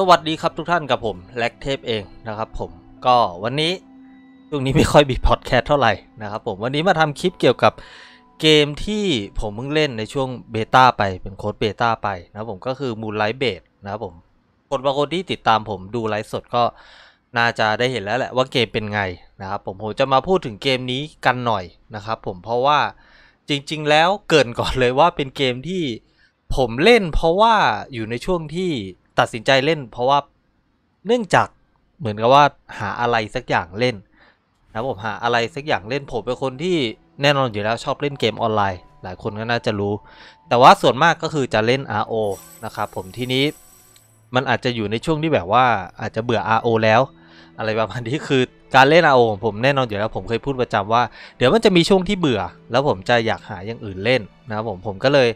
สวัสดี ครับ ทุกท่านกับผมแล็กเทพเองนะครับผมก็วันนี้ช่วงนี้ไม่ค่อยบีพอดแคสต์เท่าไหร่นะครับ ผมวันนี้มาทำคลิปเกี่ยวกับเกมที่ผมเพิ่งเล่นในช่วงเบต้าไปเป็นโค้ดเบต้าไปนะผมก็คือมูลไลท์เบดนะครับผมคนบางคนที่ติดตามผมดูไลฟ์สดก็ น่าจะได้เห็นแล้วแหละว่าเกมเป็นไงนะครับผมผมจะมาพูดถึงเกมนี้กันหน่อยนะครับผมเพราะว่าจริง ๆ แล้วเกินก่อนเลยว่าเป็นเกมที่ผมเล่นเพราะว่าอยู่ในช่วงที่ตัดสินใจเล่นเพราะว่าเนื่องจากเหมือนกับว่าหาอะไรสักอย่างเล่นนะผมหาอะไรสักอย่างเล่น ผมเป็นคนที่แน่นอนอยู่แล้วชอบเล่นเกมออนไลน์ หลายคนก็น่าจะรู้ แต่ว่าส่วนมากก็คือจะเล่น RO นะครับผมทีนี้มันอาจจะอยู่ในช่วงที่แบบว่าอาจจะเบื่อ RO แล้ว อะไรประมาณนี้คือการเล่น RO ของผมแน่นอนอยู่แล้ว ผมเคยพูดประจำว่า เดี๋ยวมันจะมีช่วงที่เบื่อ แล้วผมจะอยากหาอย่างอื่นเล่นนะครับผมผมก็เลย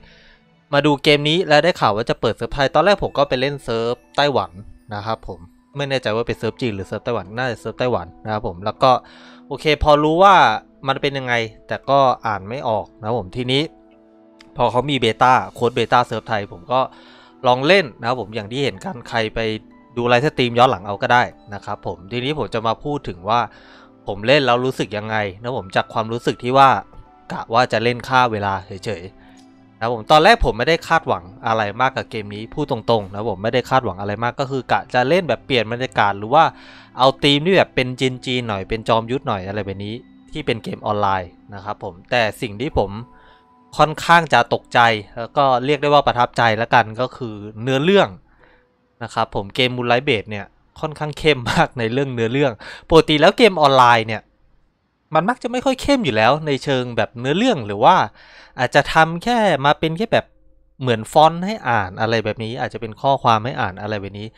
มาดูเกมนี้และได้ข่าวว่าจะเปิดเซิร์ฟไทย ตอนแรกผมก็ไปเล่นเซิร์ฟไต้หวันนะครับผม ไม่แน่ใจว่าเป็นเซิร์ฟจีนหรือเซิร์ฟไต้หวัน น่าจะเซิร์ฟไต้หวันนะครับผม แล้วก็โอเคพอรู้ว่ามันเป็นยังไง แต่ก็อ่านไม่ออกนะผม ทีนี้ พอเขามีเบต้าโค้ดเบต้าเซิร์ฟไทยผมก็ลองเล่นนะครับผม อย่างที่เห็นกันใครไปดูไลฟ์สตรีมย้อนหลังเอาก็ได้นะครับผม ทีนี้ผมจะมาพูดถึงว่าผมเล่นแล้วรู้สึกยังไงนะผม จากความรู้สึกที่ว่ากะว่าจะเล่นค่าเวลาเฉยนะผมตอนแรกผมไม่ได้คาดหวังอะไรมากกับเกมนี้ พูดตรงๆนะผมไม่ได้คาดหวังอะไรมาก ก็คือกะจะเล่นแบบเปลี่ยนบรรยากาศหรือว่าเอาทีมที่แบบเป็นจีนจีนหน่อยเป็นจอมยุทธหน่อยอะไรแบบนี้ที่เป็นเกมออนไลน์นะครับผมแต่สิ่งที่ผมค่อนข้างจะตกใจแล้วก็เรียกได้ว่าประทับใจแล้วกันก็คือเนื้อเรื่องนะครับผมเกมมูลไลเบดเนี่ยค่อนข้างเข้มมากในเรื่องเนื้อเรื่องปกติแล้วเกมออนไลน์เนี่ยมันมักจะไม่ค่อยเข้มอยู่แล้วในเชิงแบบเนื้อเรื่องหรือว่าอาจจะทำแค่มาเป็นแค่แบบเหมือนฟอนต์ให้อ่านอะไรแบบนี้ อาจจะเป็นข้อความให้อ่านอะไรแบบนี้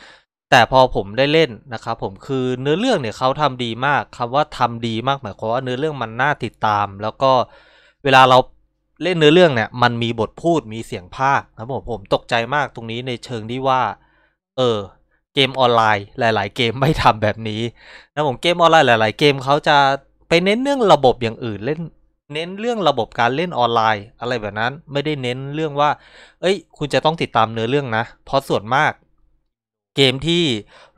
แต่พอผมได้เล่นนะครับผมคือเนื้อเรื่องเนี่ยเขาทำดีมากคำว่าทำดีมาก หมายความว่าเนื้อเรื่องมันน่าติดตาม แล้วก็เวลาเราเล่นเนื้อเรื่องเนี่ยมันมีบทพูดมีเสียงภาคนะผมผมตกใจมากตรงนี้ในเชิงที่ว่าเออเกมออนไลน์ หลาย ๆ เกมไม่ทำแบบนี้นะผมเกมออนไลน์ หลาย ๆเกมเขาจะไปเน้นเรื่องระบบอย่างอื่นเล่นเน้นเรื่องระบบการเล่นออนไลน์ อะไรแบบนั้นไม่ได้เน้นเรื่องว่าเอ้ย คุณจะต้องติดตามเนื้อเรื่องนะเพราะส่วนมากเกมที่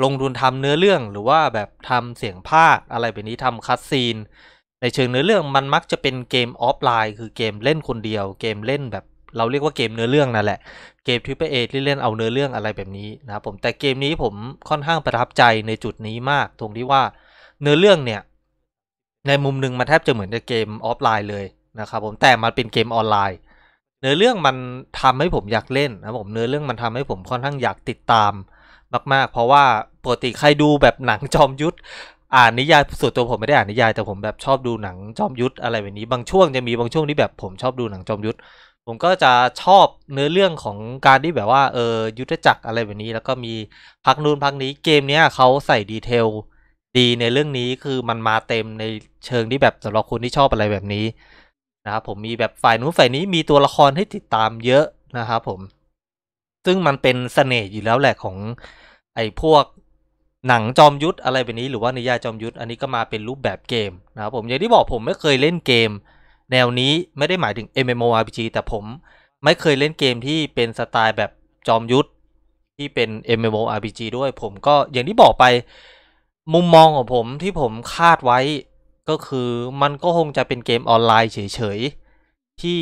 ลงทุนทำเนื้อเรื่องหรือว่าแบบทำเสียงภาคอะไรแบบนี้ทำคัสซีนในเชิงเนื้อเรื่องมันมักจะเป็นเกมออฟไลน์ คือเกมเล่นคนเดียว เกมเล่นแบบเราเรียกว่าเกมเนื้อเรื่องนั่นแหละเกมทิปเอที่เล่นเอาเนื้อเรื่องอะไรแบบนี้นะครับผมแต่เกมนี้ผมค่อนข้างประทับใจในจุดนี้มาก ตรงที่ว่าเนื้อเรื่องเนี่ยในมุมหนึ่งมันแทบจะเหมือนในเกมออฟไลน์เลยนะครับผมแต่มันเป็นเกมออนไลน์ เนื้อเรื่องมันทำ ให้ผมอยากเล่นนะผมเนื้อเรื่องมันทำให้ผมค่อนข้างอยากติดตาม มากๆ เพราะว่าปกติใครดูแบบหนังจอมยุทธ อ่านนิยายส่วนตัวผมไม่ได้อ่านนิยาย แต่ผมแบบชอบดูหนัง จอมยุทธอะไรแบบนี้บางช่วงจะมีบางช่วงที่แบบผมชอบดูหนังจอมยุทธผมก็จะชอบเนื้อเรื่องของการที่แบบว่าเออยุทธจักรอะไรแบบนี้ แล้วก็มีพักนู่นพักนี้เกมเนี้ยเขาใส่ดีเทลดี ในเรื่องนี้คือมันมาเต็มในเชิงที่แบบสำหรับคนที่ชอบอะไรแบบนี้ นะครับผมมีแบบฝ่ายนู้นฝ่ายนี้มีตัวละครให้ ติด ตามเยอะ นะครับผม ซึ่งมันเป็นสเสน่ห์อยู่แล้วแหละของ ไอ้ พวกหนังจอมยุทธอะไรแบบนี้หรือว่า นิยายจอม ยุทธอันนี้ก็มาเป็นรูปแบบเกมนะครับผมอย่างที่บอกผมไม่เคยเล่นเกม แนวนี้ไม่ได้หมายถึง MMORPG แต่ผมไม่เคยเล่นเกมที่เป็นสไตล์แบบจอมยุทธที่เป็น MMORPG ด้วยผมก็อย่างที่บอกไปมุมมองของผมที่ผมคาดไว้ก็คือมันก็คงจะเป็นเกมออนไลน์เฉยๆ ที่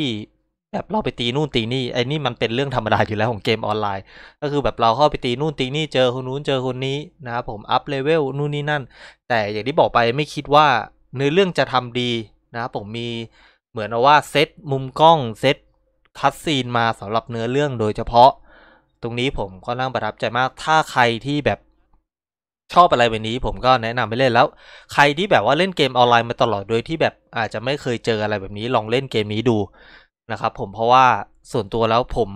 แบบเราไปตีนู่นตีนี่ไอ้นี่มันเป็นเรื่องธรรมดาอยู่แล้วของเกมออนไลน์ ก็คือแบบเราเข้าไปตี นู่นตีนี่เจอคนนู้นเจอคนนี้นะครับผมอัพเลเวลนู่นนี่นั่น แต่อย่างที่บอกไปไม่คิดว่าเนื้อเรื่องจะทำดีนะครับผมมีเหมือนว่าเซตมุมกล้องเซตคัดซีนมาสำหรับเนื้อเรื่องโดยเฉพาะ ตรงนี้ผมก็นั่งประทับใจมากถ้าใครที่แบบชอบอะไรแบบนี้ผมก็แนะนำไปเล่นแล้ว ใครที่แบบว่าเล่นเกมออนไลน์มาตลอดโดยที่แบบอาจจะไม่เคยเจออะไรแบบนี้ลองเล่นเกมนี้ดูนะครับผมเพราะว่าส่วนตัวแล้วผม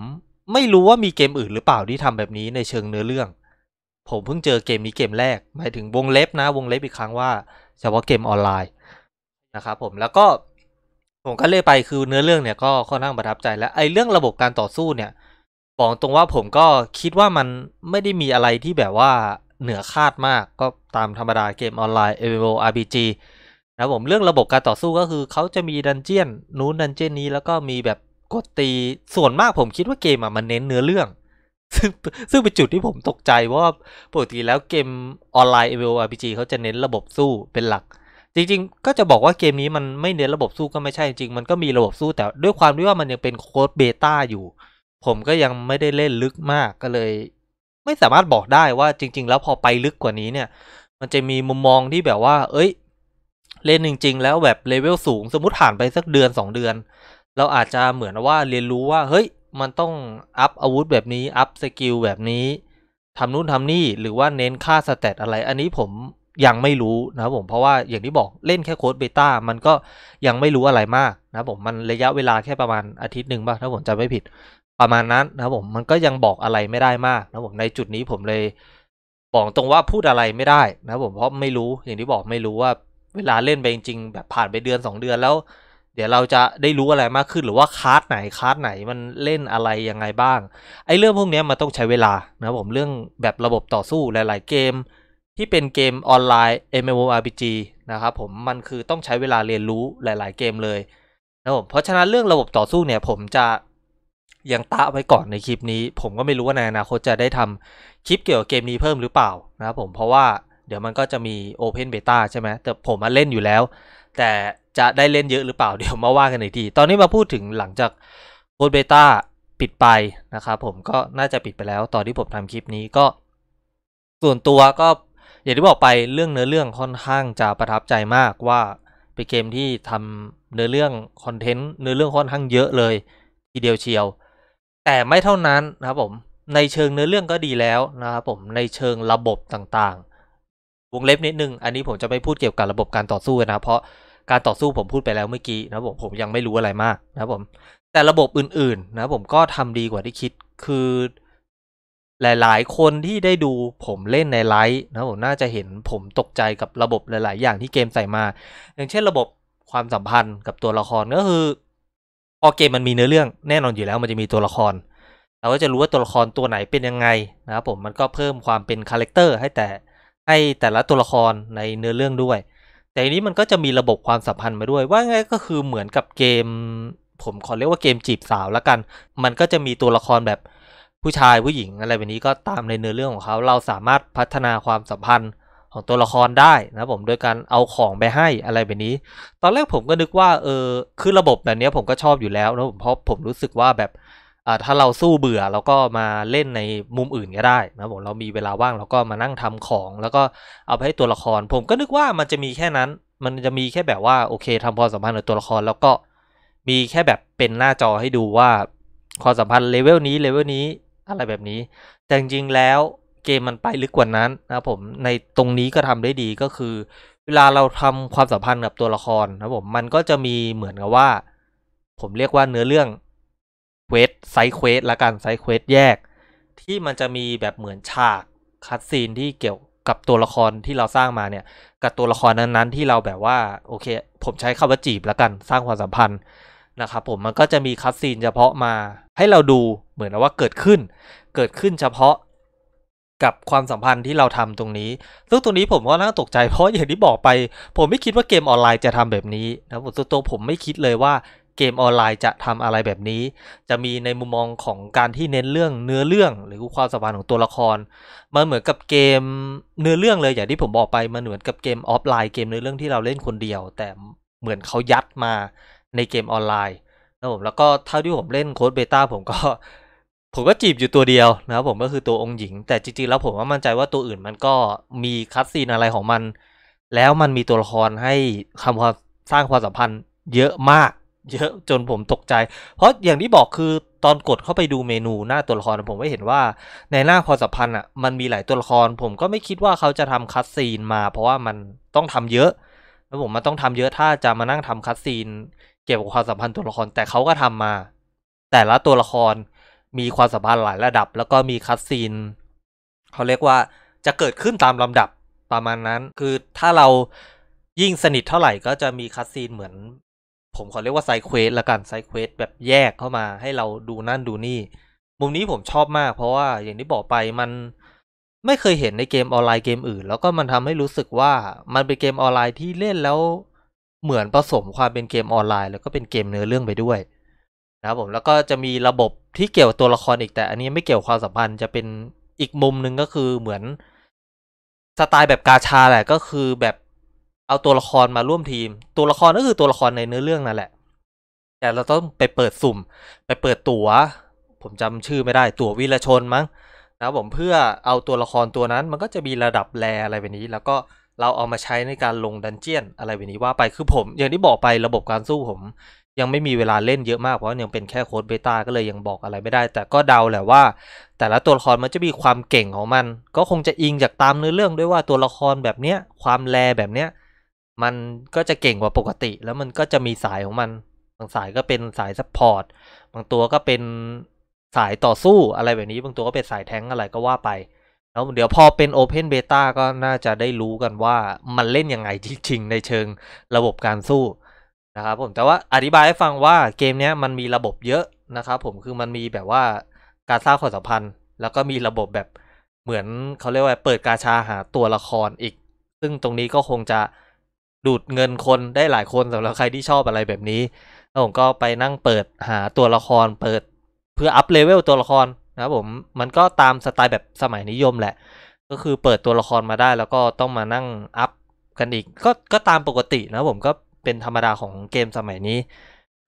ไม่รู้ว่ามีเกมอื่นหรือเปล่าที่ทำแบบนี้ในเชิงเนื้อเรื่อง ผมเพิ่งเจอเกมนี้เกมแรกหมายถึงวงเล็บนะวงเล็บอีกครั้งว่าเฉพาะเกมออนไลน์ นะครับผมแล้วก็ผมก็เล่นไปคือเนื้อเรื่องเนี่ยก็ค่อนข้างประทับใจ แล้วไอ้เรื่องระบบการต่อสู้เนี่ยบอกตรงว่าผมก็คิดว่ามันไม่ได้มีอะไรที่แบบว่าเหนือคาดมากก็ตามธรรมดาเกมออนไลน์ MMO RPG นะผมเรื่องระบบการต่อสู้ก็คือเขาจะมีดันเจียน นู้นดันเจียนนี้ แล้วก็มีแบบกดตีส่วนมากผมคิดว่าเกมอ่ะมันเน้นเนื้อเรื่อง ซึ่งซึ่งเป็นจุดที่ผมตกใจว่าปกติแล้วเกมออนไลน์ MMORPG เขาจะเน้นระบบสู้เป็นหลัก จริงๆ ก็จะบอกว่าเกมนี้มันไม่เน้นระบบสู้ก็ไม่ใช่จริงมันก็มีระบบสู้แต่ด้วยความที่ว่ามันยังเป็นโค้ดเบต้าอยู่ผมก็ยังไม่ได้เล่นลึกมากก็เลยไม่สามารถบอกได้ว่าจริง ๆ แล้วพอไปลึกกว่านี้เนี่ย มันจะมีมุมมองที่แบบว่าเอ้ย เล่นจริง ๆ แล้วแบบเลเวลสูงสมมติผ่านไปสักเดือน 2 เดือน เราอาจจะเหมือนว่าเรียนรู้ว่า เฮ้ย มันต้อง อัพอาวุธแบบนี้อัพสกิลแบบนี้ทำนู่นทำนี่หรือว่าเน้นค่าสเตตอะไรอันนี้ผมยังไม่รู้นะครับผมเพราะว่าอย่างที่บอกเล่นแค่โค้ดเบต้ามันก็ยังไม่รู้อะไรมากนะครับผมมันระยะเวลาแค่ประมาณอาทิตย์หนึ่งป่ะถ้าผมจำไม่ผิดประมาณ นั้นนะครับผมมันก็ยังบอกอะไรไม่ได้มากนะผมในจุดนี้ผมเลย บอกตรงว่าพูดอะไรไม่ได้นะผมเพราะไม่รู้อย่างที่บอกไม่รู้ว่า เวลาเล่นไปจริงๆแบบผ่านไปเดือน 2 เดือนแล้ว เดี๋ยวเราจะได้รู้อะไรมากขึ้น หรือว่าคาร์ดไหนคาร์ดไหนมันเล่นอะไรยังไงบ้างไอ้เรื่องพวกนี้มันต้องใช้เวลา นะผมเรื่องแบบระบบต่อสู้หลาย ๆเกม ที่เป็นเกมออนไลน์ MMORPG นะครับผมมันคือต้องใช้เวลาเรียนรู้หลาย ๆเกมเลยนะผมเพราะฉะนั้นเรื่องระบบต่อสู้เนี่ยผมจะยังตะไว้ก่อนในคลิปนี้ผมก็ไม่รู้ว่าในอนาคตจะได้ทำคลิปเกี่ยวกับเกมนี้เพิ่มหรือเปล่านะครับผมเพราะว่าเดี๋ยวมันก็จะมี Open Beta ใช่ไหมแต่ผมมาเล่นอยู่แล้ว แต่จะได้เล่นเยอะหรือเปล่าเดี๋ยวมาว่ากันอีกที ตอนนี้มาพูดถึงหลังจากโคดเบต้าปิดไปนะครับผมก็น่าจะปิดไปแล้วตอนที่ผมทำคลิปนี้ก็ ส่วนตัวก็อย่างที่บอกไปเรื่องเนื้อเรื่องค่อนข้างจะประทับใจมากว่าเป็นเกมที่ทำเนื้อเรื่องคอนเทนต์เนื้อเรื่องค่อนข้างเยอะเลยทีเดียวเชียวแต่ไม่เท่านั้น นะครับผมในเชิงเนื้อเรื่องก็ดีแล้ว นะครับผมในเชิงระบบต่างๆ วงเล็บนิด นึง อันนี้ผมจะไม่พูดเกี่ยวกับระบบ การต่อสู้นะ เพราะการต่อสู้ผมพูดไปแล้ว เมื่อกี้ นะผมผม ยังไม่รู้อะไรมากนะผม แต่ระบบอื่น ๆ นะผมก็ทำดีกว่าที่คิดคือ หลายๆ คนที่ได้ดูผมเล่นในไลฟ์นะผมน่าจะเห็นผมตกใจกับระบบหลาย ๆ อย่างที่เกมใส่มา อย่างเช่น ระบบความสัมพันธ์กับตัวละครก็คือพอเกมมันมีเนื้อเรื่องแน่นอนอยู่แล้วมันจะมีตัวละคร เราก็จะรู้ว่าตัวละครตัวไหนเป็นยังไงนะครับผมมันก็เพิ่มความเป็นคาแรคเตอร์ให้แต่ให้แต่ละตัวละครในเนื้อเรื่องด้วย แต่อันนี้มันก็จะมีระบบความสัมพันธ์มาด้วยว่าไงก็คือเหมือนกับเกมผมขอเรียกว่าเกมจีบสาวละกันมันก็จะมีตัวละครแบบผู้ชายผู้หญิงอะไรแบบนี้ก็ตามในเนื้อเรื่องของเขา เราสามารถพัฒนาความสัมพันธ์ของตัวละครได้นะผมโดยการเอาของไปให้อะไรแบบนี้ ตอนแรกผมก็นึกว่าเออคือระบบแบบนี้ผมก็ชอบอยู่แล้วนะผมเพราะผมรู้สึกว่าแบบอ่าถ้าเราสู้เบื่อเราก็มาเล่นในมุมอื่นก็ได้นะผมเรามีเวลาว่างเราก็มานั่งทำของ แล้วก็เอาไปให้ตัวละคร ผมก็นึกว่ามันจะมีแค่นั้นมันจะมีแค่แบบว่าโอเคทำความสัมพันธ์กับตัวละครแล้วก็มีแค่แบบเป็นหน้าจอให้ดูว่าความสัมพันธ์เลเวลนี้เลเวลนี้อะไรแบบนี้แต่จริงๆแล้วเกมมันไปลึกกว่านั้นนะผมในตรงนี้ก็ทำได้ดีก็คือ เวลาเราทำความสัมพันธ์กับตัวละครนะผมมันก็จะมีเหมือนกับว่า ผมเรียกว่าเนื้อเรื่องเควสไซเควสละกันไซเควสแยก ที่มันจะมีแบบเหมือนฉากคัดซีนที่เกี่ยวกับตัวละครที่เราสร้างมาเนี่ยกับตัวละครนั้นๆ ที่เราแบบว่าโอเค ผมใช้คำว่าจีบละกันสร้างความสัมพันธ์นะครับผมมันก็จะมีคัดซีนเฉพาะมา ให้เราดูเหมือนว่าเกิดขึ้น เกิดขึ้นเฉพาะกับความสัมพันธ์ที่เราทำตรงนี้ ซึ่งตรงนี้ผมก็น่าตกใจเพราะอย่างที่บอกไป ผมไม่คิดว่าเกมออนไลน์จะทำแบบนี้นะผมตัวผมไม่คิดเลยว่าเกมออนไลน์จะทำอะไรแบบนี้ จะมีในมุมมองของการที่เน้นเรื่องเนื้อเรื่องหรือความสัมพันธ์ของตัวละคร มันเหมือนกับเกมเนื้อเรื่องเลยอย่างที่ผมบอกไป มันเหมือนกับเกมออฟไลน์เกมเนื้อเรื่องที่เราเล่นคนเดียว แต่เหมือนเขายัดมาในเกมออนไลน์นะผมแล้วก็เท่าที่ผมเล่นโค้ดเบต้าผมก็ผมก็จีบอยู่ตัวเดียวนะครับผมก็คือตัวองค์หญิง แต่จริงๆแล้วผมว่ามั่นใจว่าตัวอื่นมันก็มีคัดซีนอะไรของมัน แล้วมันมีตัวละครให้คำความสร้างความสัมพันธ์เยอะมาก เยอะจนผมตกใจ เพราะอย่างที่บอกคือตอนกดเข้าไปดูเมนูหน้าตัวละครผมไม่เห็นว่าในหน้าความสัมพันธ์อ่ะมันมีหลายตัวละคร ผมก็ไม่คิดว่าเขาจะทำคัดซีนมา เพราะว่ามันต้องทำเยอะ แล้วผมมันต้องทำเยอะถ้าจะมานั่งทำคัดซีน เกี่ยวกับความสัมพันธ์ตัวละคร แต่เขาก็ทำมา แต่ละตัวละครมีความสัมพันธ์หลายระดับแล้วก็มีคัสซีนเขาเรียกว่าจะเกิดขึ้นตามลำดับประมาณนั้นคือถ้าเรายิ่งสนิทเท่าไหร่ก็จะมีคัสซีนเหมือน ผมขอเรียกว่าไซเควสละกันไซเควสแบบแยกเข้ามาให้เราดูนั่นดูนี่มุมนี้ผมชอบมาก เพราะว่าอย่างที่บอกไปมันไม่เคยเห็นในเกมออนไลน์เกมอื่น แล้วก็มันทำให้รู้สึกว่ามันเป็นเกมออนไลน์ที่เล่นแล้วเหมือนผสมความเป็นเกมออนไลน์แล้วก็เป็นเกมเนื้อเรื่องไปด้วยครับผมแล้วก็จะมีระบบที่เกี่ยวตัวละครอีกแต่ อันนี้ไม่เกี่ยวความสัมพันธ์จะเป็นอีกมุมหนึ่งก็คือเหมือน สไตล์แบบกาชาแหละก็คือแบบเอาตัวละครมาร่วมทีม ตัวละครก็คือตัวละครในเนื้อเรื่องนั่นแหละ แต่เราต้องไปเปิดสุ่ม ไปเปิดตัว๋วผมจำชื่อไม่ได้ ตั๋ววีรชนมั้งนะผมเพื่อเอาตัวละครตัวนั้น มันก็จะมีระดับแรอะไรแบบนี้ แล้วก็เราเอามาใช้ในการลงดันเจียนอะไรแบบนี้ว่าไปคือผม อย่างที่บอกไประบบการสู้ผมยัง ไม่มีเวลาเล่นเยอะมากเพราะยังเป็นแค่โค้ดเบต้าก็เลย ยัง บอกอะไรไม่ได้ แต่ก็เดาแหละว่า แต่ละตัวละครมันจะมีความเก่งของมัน ก็คงจะอิงจากตามเนื้อเรื่องด้วยว่าตัวละครแบบ เนี้ย ความแลแบบเนี้ยมันก็จะเก่งกว่าปกติแล้วมันก็จะมีสายของมันบางสายก็เป็นสายซัพพอร์ตบางตัวก็เป็นสายต่อสู้อะไรแบบนี้ บางตัวก็เป็นสายแทงอะไรก็ว่าไปแล้วเดี๋ยวพอเป็นโเพนเบต้าก็น่าจะได้รู้กันว่ามันเล่นยังไงจริงๆในเชิงระบบการสู้นะครับผมแต่ว่าอธิบายให้ฟังว่าเกมนี้มันมีระบบเยอะนะครับผมคือมันมีแบบว่าการสร้างความสัมพันธ์ แล้วก็มีระบบแบบเหมือนเขาเรียกว่า เปิดกาชาหาตัวละครอีก ซึ่งตรงนี้ก็คงจะดูดเงินคนได้หลายคนสำหรับใครที่ชอบอะไรแบบนี้แล้วผมก็ไปนั่งเปิดหาตัวละคร เปิดเพื่ออัปเลเวลตัวละครนะครับผมมันก็ตามสไตล์แบบสมัยนิยมแหละ ก็คือเปิดตัวละครมาได้ แล้วก็ต้องมานั่งอัพกันอีกก็ก็ตามปกตินะผมก็เป็นธรรมดาของเกมสมัยนี้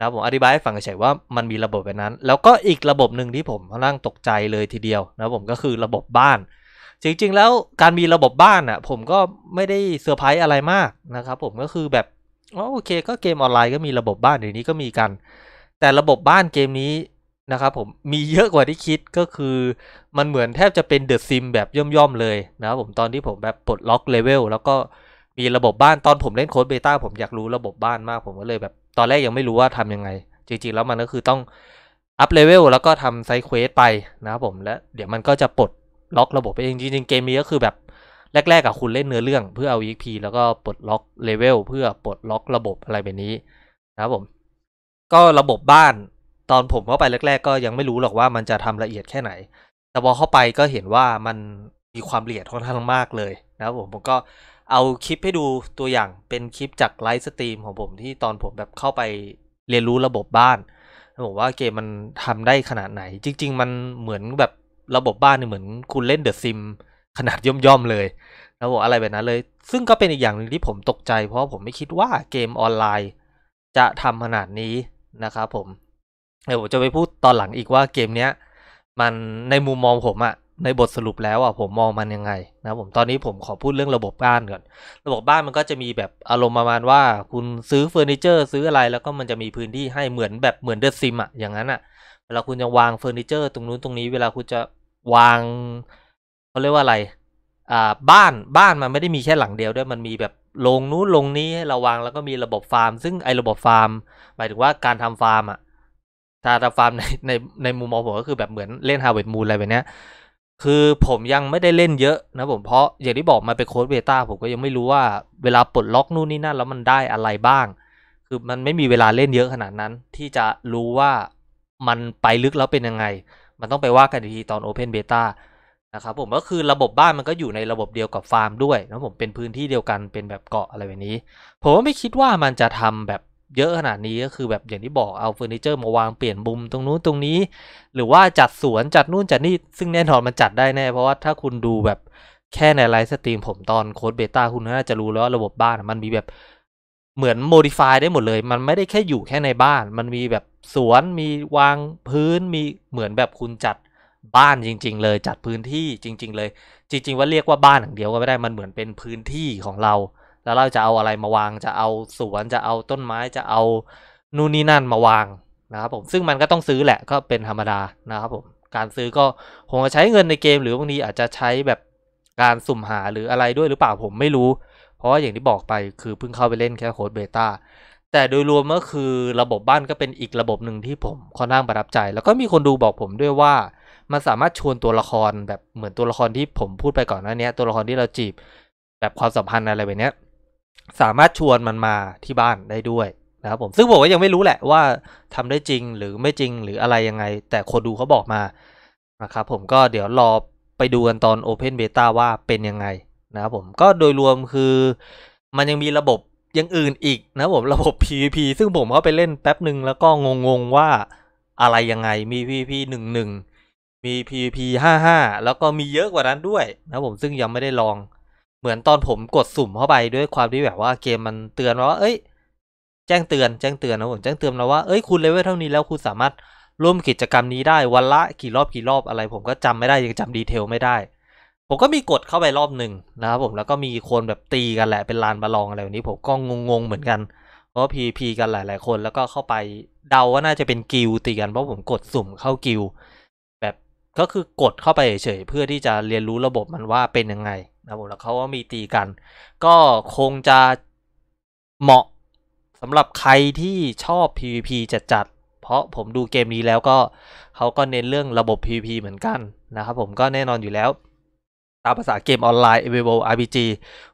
นะผมอธิบายให้ฟังเฉยๆว่ามันมีระบบแบบนั้น แล้วก็อีกระบบหนึ่งที่ผม่นั่างตกใจเลยทีเดียวนะผมก็คือระบบบ้าน จริง ๆ แล้วการมีระบบบ้านอ่ะผมก็ไม่ได้เซอร์ไพรส์อะไรมากนะครับผมก็คือแบบโอเคก็เกมออนไลน์ก็มีระบบบ้านเดี๋ยวนี้ก็มีกัน แต่ระบบบ้านเกมนี้นะครับผมมีเยอะกว่าที่คิดก็คือมันเหมือนแทบจะเป็นเดอะซิมแบบย่อมๆเลยนะครับผมตอนที่ผมแบบปลดล็อกเลเวลแล้วก็มีระบบบ้านตอนผมเล่นโค้ดเบต้าผมอยากรู้ระบบบ้านมาก ผมก็เลยแบบ ตอนแรกยังไม่รู้ว่าทํำยังไงจริงๆแล้วมันก็คือต้องอัพเลเวลแล้วก็ทำไซเควสไปนะครับผม และเดี๋ยวมันก็จะปลดล็อก ระบบไปเองจริงๆเกมนี้ก็คือแบบแรก ๆ กับคุณเล่นเนื้อเรื่อง เพื่อเอา e พ p แล้วก็ปลดล็อกเลเวลเพื่อปลดล็อก ระบบอะไรแบบนี้ นะครับผม ก็ระบบบ้านตอนผมเข้าไปแรกๆ ก็ยังไม่รู้หรอกว่ามันจะทำละเอียดแค่ไหน แต่พอเข้าไปก็เห็นว่ามันมีความละเอียดค่อนข้างมากเลย นะครับผมผมก็เอาคลิปให้ดูตัวอย่างเป็นคลิปจากไลฟ์สตรีมของผมที่ตอนผมแบบเข้าไปเรียนรู้ระบบบ้าน ผมว่าเกมมันทำได้ขนาดไหน จริง ๆ มันเหมือนแบบระบบบ้านเนี่ยเหมือนคุณเล่นเดอะซิมขนาดย่อมๆเลยระบบอะไรแบบนั้นเลยซึ่งก็เป็นอีกอย่างหนึ่งที่ผมตกใจ เพราะผมไม่คิดว่าเกมออนไลน์ จะทำขนาดนี้นะครับผมเดี๋ยวผม จะไปพูดตอนหลังอีกว่าเกมเนี้ย มันในมุมมองผมอ่ะในบทสรุปแล้วอ่ะผมมองมันยังไงนะผมตอนนี้ผมขอพูดเรื่องระบบบ้านก่อนระบบบ้านมันก็จะมีแบบอารมณ์ประมาณว่า คุณซื้อเฟอร์นิเจอร์ ซื้ออะไรแล้วก็มันจะมีพื้นที่ให้เหมือนแบบเหมือนเดอะซิมอ่ะ อย่างนั้นอ่ะเวลาคุณจะวางเฟอร์นิเจอร์ ตรงนู้นตรงนี้เวลาคุณจะวางเขาเรียกว่าอะไร อ่าบ้านบ้านมันไม่ได้มีแค่หลังเดียวด้วยมันมีแบบลงนู้นลงนี้ให้เราวางแล้วก็มีระบบฟาร์มซึ่งไอ้ระบบฟาร์มหมายถึงว่าการทำฟาร์มอ่ะถ้าทำฟาร์มในในในมุมมองผมก็คือแบบเหมือนเล่นฮาวเวิร์ดมูลอะไรแบบเนี้ยคือผมยังไม่ได้เล่นเยอะ นะผมเพราะอย่างที่บอกมาเป็นโค้ดเบต้าผมก็ยังไม่รู้ว่าเวลาปลดล็อกนู่นนี่นั่นแล้วมันได้อะไรบ้าง คือมันไม่มีเวลาเล่นเยอะขนาดนั้น ที่จะรู้ว่ามันไปลึกแล้วเป็นยังไง มันต้องไปว่ากันทีตอนโอเพนเบต้านะครับผมก็คือระบบ บ้านมันก็อยู่ในระบบเดียวกับฟาร์ม ด้วยนะผมเป็นพื้นที่เดียวกันเป็นแบบเกาะอะไรแบบนี้ ผมไม่คิดว่ามันจะทำแบบเยอะขนาดนี้ก็คือแบบอย่างที่บอกเอาเฟอร์นิเจอร์มาวางเปลี่ยนมุมตรงนู้นตรงนี้ หรือว่าจัดสวนจัดนู่นจัดนี่ซึ่งแน่นอนมันจัดได้แน่ เพราะว่าถ้าคุณดูแบบแค่ในไลฟ์สตรีมผมตอนโค้ดเบต้าคุณน่าจะรู้แล้วระบบบ้านมันมีแบบเหมือนโมดิฟายได้หมดเลยมันไม่ได้แค่อยู่แค่ในบ้าน มันมีแบบสวนมีวางพื้นมีเหมือนแบบคุณจัดบ้านจริง ๆ เลยจัดพื้นที่จริง ๆเลยจริง ๆว่าเรียกว่าบ้านอย่างเดียวก็ไม่ได้มันเหมือนเป็นพื้นที่ของเราแล้วเราจะเอาอะไรมาวาง จะเอาสวนจะเอาต้นไม้จะเอานู่นนี่นั่นมาวางนะครับผมซึ่งมันก็ต้องซื้อแหละก็เป็นธรรมดานะครับผมการซื้อก็คงจะใช้เงินในเกม หรือบางทีอาจจะใช้แบบการสุ่มหาหรืออะไรด้วยหรือเปล่าผมไม่รู้เพราะว่าอย่างที่บอกไปคือเพิ่งเข้าไปเล่นแค่โค้ดเบต้าแต่โดยรวมก็คือระบบบ้านก็เป็นอีกระบบหนึ่งที่ผมค่อนข้างประทับใจ แล้วก็มีคนดูบอกผมด้วยว่า มันสามารถชวนตัวละครแบบเหมือนตัวละครที่ผมพูดไปก่อนหน้านี้ตัวละครที่เราจีบแบบความสัมพันธ์อะไรแบบนี้ยสามารถชวนมันมาที่บ้านได้ด้วย นะครับผม ซึ่งผมก็ยังไม่รู้แหละว่า ทำได้จริงหรือไม่จริงหรืออะไร ยัง ไง แต่ คน ดูเขาบอกมานะครับ ผมก็เดี๋ยวรอไปดู กัน ตอน Open Beta ว่าเป็นยังไง นะครับผมก็โดยรวมคือ มันยังมีระบบยังอื่นอีก นะผม ระบบ PVP ซึ่งผมเข้าไปเล่นแป๊บหนึ่งแล้วก็งงๆว่าอะไรยังไงมี PVP 1 1มี PVP 5 5แล้วก็มีเยอะกว่านั้นด้วยนะผมซึ่งยังไม่ได้ลองเหมือนตอนผมกดสุ่มเข้าไปด้วยความที่แบบว่าเกมมันเตือนว่า เอ้ยแจ้งเตือนแจ้งเตือนนะผมแจ้งเตือนนะว่า เอ้ยคุณเลเวลเท่านี้แล้วคุณสามารถร่วมกิจกรรมนี้ได้วันละกี่รอบกี่รอบอะไรผมก็จำไม่ได้ยังจำดีเทลไม่ได้ ผมก็มีกดเข้าไปรอบหนึ่งนะครับผมแล้วก็มีคนแบบตีกันแหละเป็นลานบอลองอะไรแบบนี้ผมก็งงๆเหมือนกันเพราะพีพีกันหลายๆคนแล้วก็เข้าไปเดาว่าน่าจะเป็นกิลตีกันเพราะผมกดสุ่มเข้ากิลแบบก็คือกดเข้าไปเฉยเพื่อที่จะเรียนรู้ระบบมันว่าเป็นยังไงนะครับผมแล้วเขาก็มีตีกันก็คงจะเหมาะสำหรับใครที่ชอบ PVP จัดดเพราะผมดูเกมนี้แล้วก็เขาก็เน้นเรื่องระบบ PVP เหมือนกันนะครับผมก็แน่นอนอยู่แล้ว ตามภาษาเกมออนไลน์ a v a i a b l e RPG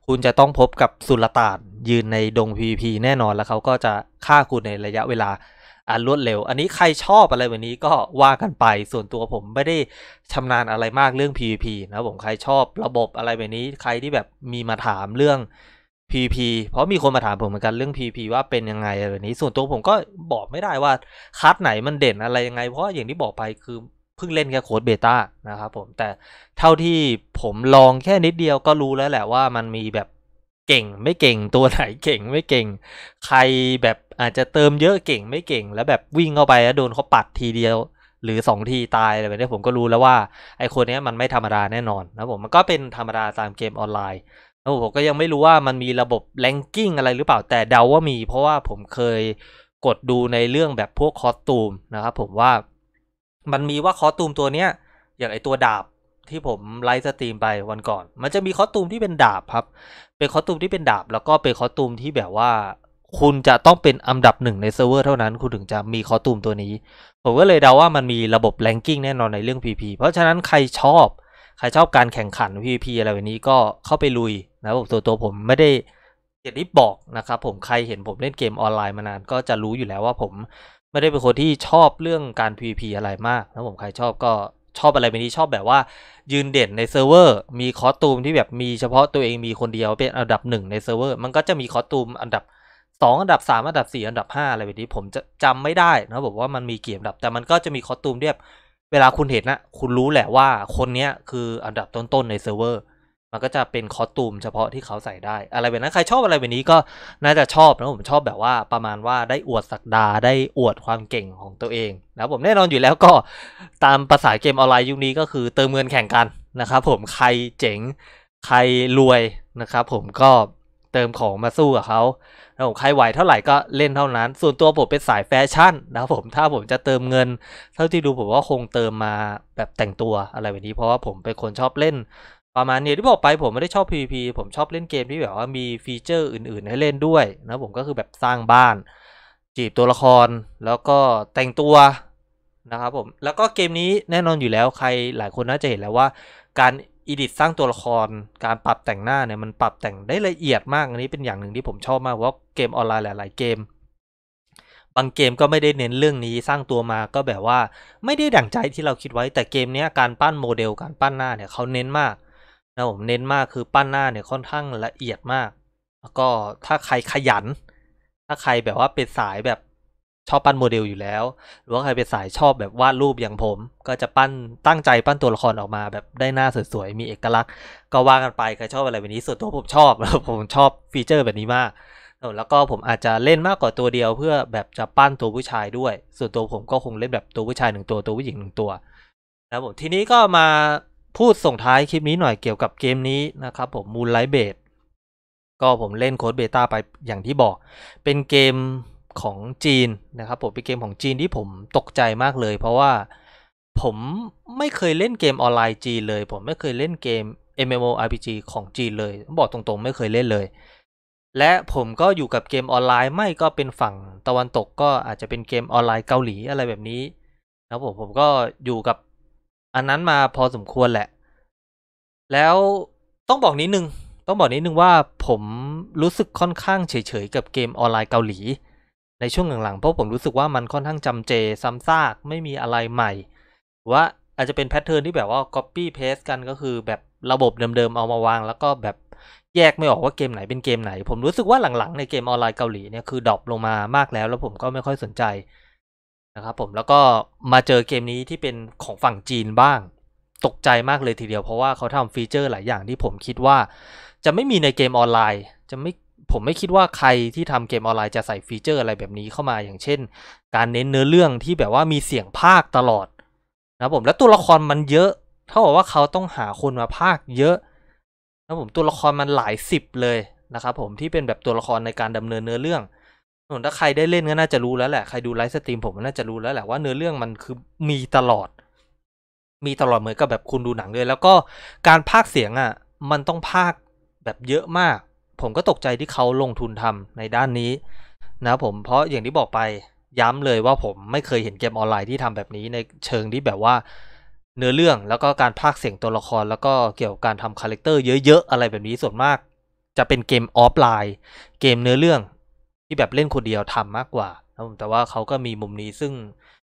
คุณจะต้องพบกับสุลต่านยืนในดง PVP แน่นอนแล้วเขาก็จะฆ่าคุณในระยะเวลาอันรวดเร็ว อันนี้ใครชอบอะไรแบบนี้ก็ว่ากันไปส่วนตัวผมไม่ได้ชำนาญอะไรมากเรื่อง PVP นะผม ใครชอบระบบอะไรแบบนี้ ใครที่แบบมีมาถามเรื่อง PVP เพราะมีคนมาถามผมเหมือนกันเรื่อง PVP ว่าเป็นยังไงอะไรแบบนี้ส่วนตัวผมก็บอกไม่ได้ว่าคัสไหนมันเด่นอะไรยังไง เพราะอย่างที่บอกไปคือเพิ่งเล่นแค่โค้ดเบต้านะครับผม แต่เท่าที่ผมลองแค่นิดเดียวก็รู้แล้วแหละว่ามันมีแบบเก่งไม่เก่ง ตัวไหนเก่งไม่เก่ง ใครแบบอาจจะเติมเยอะเก่งไม่เก่ง แล้วแบบวิ่งเข้าไปแล้วโดนเขาปัดทีเดียว หรือ 2 ที ตาย อะไรแบบนี้ผมก็รู้แล้วว่าไอคนนี้มันไม่ธรรมดาแน่นอนนะผมมันก็เป็นธรรมดาตามเกมออนไลน์แล้วผมก็ยังไม่รู้ว่ามันมีระบบแลนกิ้งอะไรหรือเปล่าแต่เดาว่ามี เพราะว่าผมเคยกดดูในเรื่องแบบพวกคอสตูมนะครับผมว่ามันมีว่าคอสตูมตัวเนี้ยอย่างไอตัวดาบที่ผมไลฟ์สตรีมไปวันก่อนมันจะมีคอสตูมที่เป็นดาบครับ เป็นคอสตูมที่เป็นดาบแล้วก็เป็นคอสตูมที่แบบว่าคุณ จะต้องเป็นอันดับหนึ่งใน เซิร์ฟเวอร์ เท่านั้น คุณถึงจะมี คอตูมตัวนี้ ผม ก็ เลยเดาว่ามันมีระบบแลนกิ้งแน่นอนในเรื่อง PP เพราะฉะนั้นใครชอบ ใครชอบการแข่งขัน PP อะไรแบบนี้ก็เข้าไป ลุย นะผมตัวตัวผมไม่ได้เด็ดนที่บอก นะ ครับ ผมใครเห็นผมเล่นเกมออนไลน์มานาน ก็จะรู้อยู่แล้วว่าผม ไม่ได้เป็นคนที่ชอบเรื่องการ p p อะไรมากนะผมใครชอบก็ชอบอะไรเป็นที่ชอบแบบว่า ยืนเด่นในเซิร์ฟเวอร์มีคอสตูมที่แบบมีเฉพาะตัวเองมีคนเดียวเป็นอันดับหนึ่งในเซิร์ฟเวอร์มันก็จะมีคอสตูมอันดับ2 อันดับ 3 อันดับ 4 อันดับ5อะไรแบบนี้ผมจะจำไม่ได้นะบอกว่ามันมีกี่อันดับแต่มันก็จะมีคอตูมเรียบเวลาคุณเห็นนะ คุณรู้แหละว่าคนนี้คืออันดับต้นๆในเซิร์ฟเวอร์มันก็จะเป็นคอตูมเฉพาะที่เขาใส่ได้อะไรแบบนั้นใครชอบอะไรแบบนี้ก็น่าจะชอบนะผมชอบแบบว่าประมาณว่าได้อวดสักดาได้อวดความเก่งของตัวเองนะผมแน่นอนอยู่แล้วก็ตามภาษาเกมออนไลน์ยุคนี้ก็คือเติมเงินแข่งกันนะครับผมใครเจ๋งใครรวยนะครับผมก็เติมของมาสู้กับเขานะผมใครไหวเท่าไหร่ก็เล่นเท่านั้น ส่วนตัว ผมเป็นสายแฟชั่นนะผม ถ้าผมจะเติมเงิน เท่าที่ดูผมว่าคงเติมมาแบบแต่งตัวอะไรแบบนี้ เพราะว่าผม เป็น คนชอบเล่น ประมาณนี้ที่บอกไปผมไม่ได้ชอบ PVP ผมชอบเล่นเกมที่แบบว่ามีฟีเจอร์อื่นๆ ให้เล่นด้วยนะผมก็คือแบบสร้างบ้าน จีบตัวละครแล้วก็แต่งตัวนะครับผม แล้วก็เกมนี้แน่นอนอยู่แล้วใครหลายคนน่าจะเห็นแล้วว่าการอีดิทสร้างตัวละครการปรับแต่งหน้าเนี่ยมันปรับแต่งได้ละเอียดมากอันนี้เป็นอย่างหนึ่งที่ผมชอบมากว่าเกมออนไลน์หลาย ๆ เกม บางเกมก็ไม่ได้เน้นเรื่องนี้สร้างตัวมาก็แบบว่าไม่ได้ดั่งใจที่เราคิดไว้แต่เกมนี้การปั้นโมเดลการปั้นหน้าเนี่ยเขาเน้นมากนะผมเน้นมากคือปั้นหน้าเนี่ยค่อนข้างละเอียดมาก แล้วก็ถ้าใครขยัน ถ้าใครแบบว่าเป็นสายแบบชอบ ปั้น โมเดลอยู่แล้วหรือว่าใครเป็นสายชอบแบบวาดรูปอย่างผม ก็จะปั้นตั้งใจปั้นตัวละครออกมา แบบได้หน้าสวยๆมี เอกลักษณ์ก็ว่ากัน ไปใครชอบอะไรแบบนี้ส่วนตัวผมชอบผมชอบฟีเจอร์แบบนี้มาก แล้วก็ผมอาจจะเล่นมาก กว่าตัวเดียวเพื่อแบบจะปั้นตัวผู้ชายด้วย ส่วนตัวผมก็คงเล่นแบบตัวผู้ชายหนึ่งตัวตัวผู้หญิงหนึ่งตัวนะผมทีนี้ก็มาพูดส่งท้ายคลิปนี้หน่อยเกี่ยวกับเกมนี้นะครับผมมูลไลท์เบดก็ผมเล่นโค้ดเบต้าไปอย่างที่บอก เป็นเกมของจีนนะครับผมเป็นเกมของจีนที่ผมตกใจมากเลยเพราะว่าผมไม่เคยเล่นเกมออนไลน์จีนเลยผมไม่เคยเล่นเกม MMORPG ของจีนเลยบอกตรงๆ ไม่เคยเล่นเลย และผมก็อยู่กับเกมออนไลน์ไม่ก็เป็นฝั่งตะวันตกก็อาจจะเป็นเกมออนไลน์เกาหลีอะไรแบบนี้นะผมผมก็อยู่กับอันนั้นมาพอสมควรแหละ แล้วต้องบอกนิดนึงต้องบอกนิดนึงว่าผมรู้สึกค่อนข้างเฉยๆกับเกมออนไลน์เกาหลีในช่วงหลังๆเพราะผมรู้สึกว่ามันค่อนข้างจำเจซ้ำซาก ไม่มีอะไรใหม่ ว่าอาจจะเป็นแพทเทิร์นที่แบบว่า Copy Paste กันก็คือแบบระบบเดิมๆเอามาวาง แล้วก็แบบแยกไม่ออกว่าเกมไหนเป็นเกมไหน ผมรู้สึกว่าหลังๆ ในเกมออนไลน์เกาหลีเนี่ยคือดรอปลงมามากแล้วแล้วผมก็ไม่ค่อยสนใจนะครับผมแล้วก็มาเจอเกมนี้ที่เป็นของฝั่งจีนบ้าง ตกใจมากเลยทีเดียวเพราะว่าเขาทำฟีเจอร์หลายอย่างที่ผมคิดว่าจะไม่มีในเกมออนไลน์ จะไม่ผมไม่คิดว่าใครที่ทำเกมออนไลน์จะใส่ฟีเจอร์อะไรแบบนี้เข้ามาอย่างเช่นการเน้นเนื้อเรื่องที่แบบว่ามีเสียงภาคตลอดนะผมแล้วตัวละครมันเยอะเท่ากับว่าเขาต้องหาคนมาภาคเยอะนะผมตัวละครมันหลายสิบเลยนะครับผมที่เป็นแบบตัวละครในการดำเนินเนื้อเรื่องถ้าใครได้เล่นก็น่าจะรู้แล้วแหละใครดูไลฟ์สตรีมผมก็น่าจะรู้แล้วแหละว่าเนื้อเรื่องมันคือมีตลอด มีตลอดเหมือนกับแบบคุณดูหนังเลยแล้วก็การภาคเสียงอ่ะ มันต้องภาคแบบเยอะมากผมก็ตกใจที่เขาลงทุนทำในด้านนี้นะผมเพราะอย่างที่บอกไปย้ำเลยว่าผมไม่เคยเห็นเกมออนไลน์ที่ทำแบบนี้ในเชิงที่แบบว่า เนื้อเรื่องแล้วก็การพากเสียงตัวละคร แล้วก็เกี่ยวกับการทำคาแรคเตอร์เยอะๆอะไรแบบนี้ส่วนมาก จะเป็นเกมออฟไลน์ เกมเนื้อเรื่องที่แบบเล่นคนเดียวทำมากกว่าแต่ว่าเขาก็มีมุมนี้ซึ่ง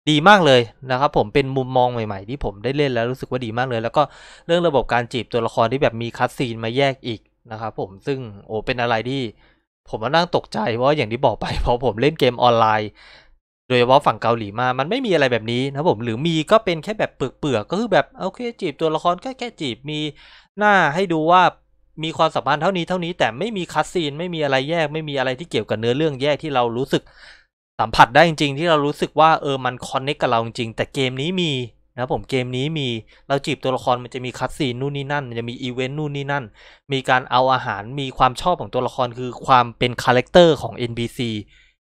ดีมากเลยนะครับผมเป็นมุมมองใหม่ๆ ที่ผมได้เล่นแล้วรู้สึกว่าดีมากเลย แล้วก็เรื่องระบบการจีบตัวละครที่แบบมีคัสซีนมาแยกอีกนะครับผมซึ่งโอ้ เป็นอะไรที่ผมมานั่งตกใจว่าอย่างที่บอกไปพอผมเล่นเกมออนไลน์ โดยเฉพาะฝั่งเกาหลีมา มันไม่มีอะไรแบบนี้ นะผมหรือมีก็ เป็น แค่แบบเปลือกๆก็คือแบบโอเคจีบตัวละครก็แค่จีบมีหน้าให้ดูว่ามีความสัมพันธ์เท่านี้เท่านี้ แต่ไม่มีคัสซีน ไม่มีอะไรแยกไม่มีอะไรที่เกี่ยวกับเนื้อเรื่องแยกที่เรารู้สึก สัมผัสได้จริงๆ ที่เรารู้สึกว่าเออมันคอนเนคกับเราจริงแต่เกมนี้มีนะผมเกมนี้มีเราจีบตัวละครมันจะมีคัดซีนนู่นนี่นั่นจะมีอีเวนต์นู่นนี่นั่นมีการเอาอาหารมีความชอบของตัวละครคือความเป็นคาแรคเตอร์ของ NPC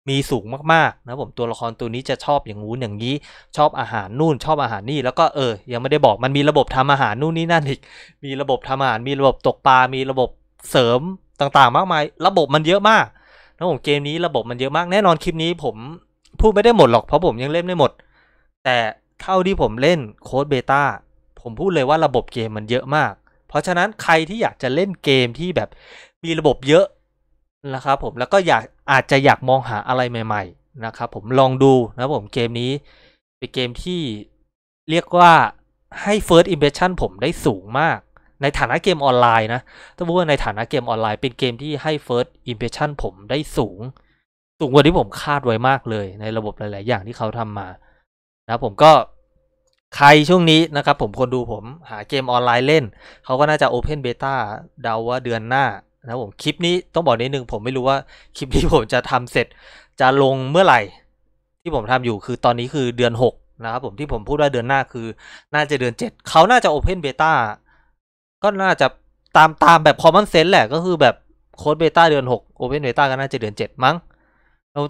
มีสูงมากๆนะผมตัวละครตัวนี้จะชอบอย่างงู้นอย่างนี้ชอบอาหารนู่นชอบอาหารนี่แล้วก็เออ ยังไม่ได้บอกมันมีระบบทำอาหารนู่นนี่นั่นอีก มีระบบทำอาหารมีระบบตกปลามีระบบเสริมต่างๆ มากมาย ระบบมันเยอะมากนะผมเกมนี้ระบบมันเยอะมาก แน่นอนคลิปนี้ผมพูดไม่ได้หมดหรอกเพราะผมยังเล่นไม่หมด แต่เท่าที่ผมเล่นโค้ดเบต้าผมพูดเลยว่าระบบเกมมันเยอะมาก เพราะฉะนั้นใครที่อยากจะเล่นเกมที่แบบมีระบบเยอะนะครับผมแล้วก็อยากอาจจะอยากมองหาอะไรใหม่ๆ นะครับผมลองดูนะผมเกมนี้เป็นเกมที่เรียกว่าให้ First Impression ผมได้สูงมาก ในฐานะเกมออนไลน์นะต้องพูดว่าในฐานะเกมออนไลน์เป็นเกมที่ให้ First Impression ผมได้สูงสูงกว่าที่ผมคาดไว้มากเลย ในระบบหลาย ๆอย่างที่เขาทำมานะผมก็ใครช่วงนี้นะครับ ผมคนดูผมหาเกมออนไลน์เล่น เขาก็น่าจะโอเพนเบต้าเดาว่าเดือนหน้านะผมคลิปนี้ต้องบอกนิดนึงผมไม่รู้ว่าคลิปนี้ผมจะทำเสร็จจะลงเมื่อไหร่ที่ผมทำอยู่คือตอนนี้คือเดือน6นะครับผมที่ผมพูดว่าเดือนหน้าคือ น่าจะเดือน7เขาน่าจะโอเพนเบต้าก็น่าจะตามตามแบบคอมมอนเซนต์แหละ ก็คือแบบโค้ดเบต้าเดือน6เพนเบต้าก็น่าจะเดือน7มั้ง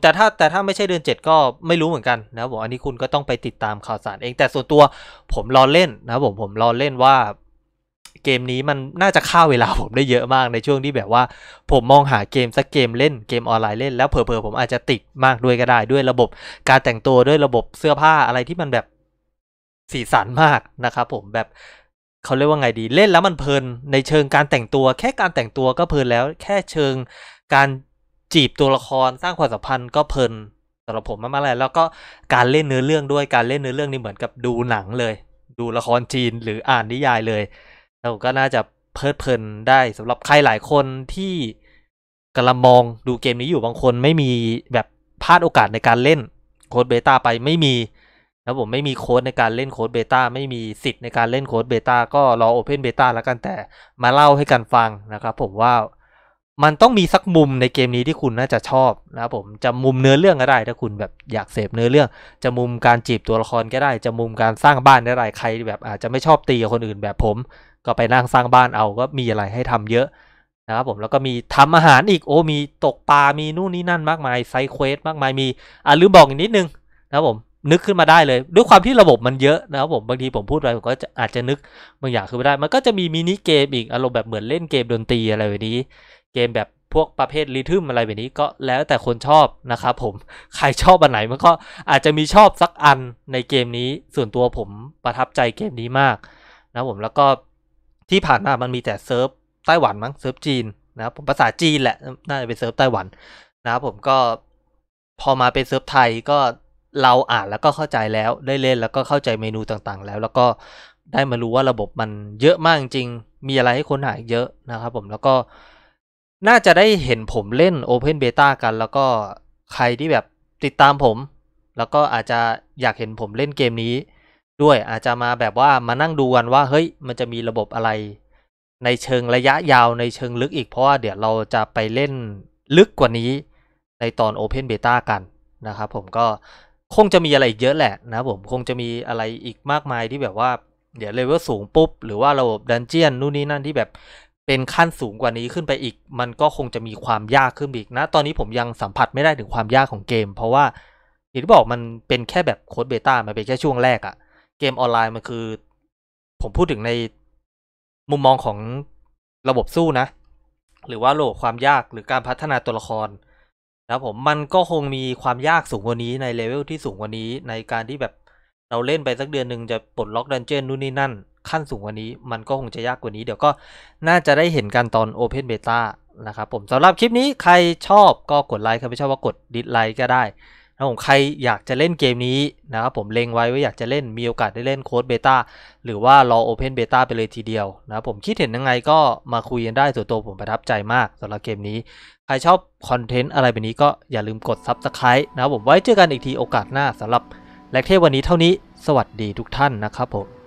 แต่ถ้าแต่ถ้าไม่ใช่เดือน7 ก็ไม่รู้เหมือนกัน นะผมอันนี้คุณก็ต้องไปติดตามข่าวสาร เอง แต่ส่วนตัวผมรอเล่นนะผมผมรอเล่นว่า เกมนี้มันน่าจะฆ่าเวลาผมได้เยอะมากในช่วงที่แบบว่าผมมองหาเกมสักเกมเล่นเกมออนไลน์เล่นแล้วเผลอๆผมอาจจะติดมากด้วยก็ได้ ด้วยระบบ การแต่งตัวด้วยระบบเสื้อผ้าอะไรที่มันแบบสีสันมากนะครับผมแบบเขาเรียกว่าไงดีเล่น แล้วมันเพลินในเชิงการแต่งตัว แค่การแต่งตัวก็เพลินแล้วแค่เชิงการจีบตัวละครสร้างความสัมพันธ์ก็เพลินสำหรับผมมากๆเลยแล้วก็การเล่นเนื้อเรื่องด้วยการเล่นเนื้อเรื่องนี่เหมือนกับดูหนังเลย ดูละครจีนหรืออ่านนิยายเลยเราก็น่าจะเพลิดเพลินได้สำหรับใครหลายคนที่กำลังมองดูเกมนี้อยู่บางคนไม่มีแบบพลาดโอกาสในการเล่นโค้ดเบต้าไปไม่มีนะผมไม่มีโค้ดในการเล่นโค้ดเบต้าไม่มีสิทธิ์ในการเล่นโค้ดเบต้าก็รอโอเพนเบต้าแล้วกันแต่มาเล่าให้กันฟังนะครับผมว่ามันต้องมี สักมุมในเกมนี้ที่คุณน่าจะชอบนะครับผมจะมุมเนื้อเรื่องก็ได้ถ้าคุณแบบอยากเสพเนื้อเรื่อง จะมุมการจีบตัวละครก็ได้ จะมุมการสร้างบ้านก็ได้ใคร แบบอาจจะไม่ชอบตีกับคนอื่น แบบผม ก็ไปนั่งสร้างบ้านเอาก็มีอะไรให้ ทำ เยอะ นะครับผมแล้วก็มีทำอาหารอีกโอ้มีตกปลา มีนู่นนี่นั่นมากมายไซเควสมากมายมีอ่ะลืมบอกอีกนิดนึงนะครับผมนึกขึ้นมาได้เลย ด้วยความที่ระบบมันเยอะนะครับผมบางทีผมพูดไปผมก็อาจจะนึกบางอย่างขึ้นมาได้มันก็จะมีมินิเกมอีกอารมณ์แบบเหมือนเล่นเกมดนตรีอะไรแบบนี้เกมแบบพวกประเภทริทึมอะไรแบบนี้ก็แล้วแต่คนชอบนะครับผม ใครชอบอันไหนมันก็อาจจะมีชอบสักอันในเกมนี้ ส่วนตัวผมประทับใจเกมนี้มากนะผมแล้วก็ที่ผ่านมา มันมีแต่เซิร์ฟไต้หวันมั้งเซิร์ฟจีนนะผมภาษาจีนแหละน่าจะเป็นเซิร์ฟไต้หวันนะผมก็พอมาเป็นเซิร์ฟไทยก็เราอ่านแล้วก็เข้าใจแล้วได้เล่นแล้วก็เข้าใจเมนูต่างๆ แล้วแล้วก็ได้มารู้ว่าระบบมันเยอะมากจริง มีอะไรให้ค้นหาเยอะนะครับผมแล้วก็น่าจะได้เห็นผมเล่น Open Beta กันแล้วก็ใครที่แบบติดตามผม แล้วก็อาจจะอยากเห็นผมเล่นเกมนี้ ด้วยอาจจะมาแบบว่ามานั่งดูกันว่าเฮ้ยมันจะมีระบบอะไร ในเชิงระยะยาวในเชิงลึกอีกเพราะว่าเดี๋ยวเราจะไปเล่นลึกกว่านี้ ในตอน Open Beta กันนะครับผมก็คงจะมีอะไรอีกเยอะแหละนะผมคงจะมีอะไรอีกมากมายที่แบบว่าเดี๋ยวเลเวลสูงปุ๊บหรือว่าระบบดันเจียนนู่นนี่นั่นที่แบบเป็นขั้นสูงกว่านี้ขึ้นไปอีก มันก็คงจะมีความยากขึ้นอีกนะตอนนี้ผมยังสัมผัสไม่ได้ถึงความยากของเกมเพราะว่าอย่างที่บอกมันเป็นแค่แบบโค้ดเบต้ามันเป็นแค่ช่วงแรกอะเกมออนไลน์มันคือ ผมพูดถึงในมุมมองของระบบสู้นะ หรือว่าโลกความยากหรือการพัฒนาตัวละครนะผมมันก็คงมีความยากสูงกว่านี้ในเลเวลที่สูงกว่านี้ในการที่แบบเราเล่นไปสักเดือนหนึ่งจะปลดล็อกดันเจี้ยนนู่นนี่นั่นขั้นสูงกว่านี้มันก็คงจะยากกว่านี้เดี๋ยวก็น่าจะได้เห็นกันตอน Open Beta นะครับผมสำหรับคลิปนี้ใครชอบก็กดไลค์ใครไม่ชอบก็กดดิสไลค์ก็ได้นะผมใครอยากจะเล่นเกมนี้นะครับผมเล็งไว้ว่าอยากจะเล่นมีโอกาสได้เล่นโค้ดเบต้าหรือว่ารอโอเพนเบต้าไปเลยทีเดียวนะผมคิดเห็นยังไงก็มาคุยกันได้ส่วนตัวผมประทับใจมากสำหรับเกมนี้ใครชอบคอนเทนต์อะไรแบบนี้ก็อย่าลืมกดซับสไคร b e นะครับผมไว้เจอกันอีกทีโอกาสหน้าสำหรับแลกเทวันนี้เท่านี้สวัสดีทุกท่านนะครับผม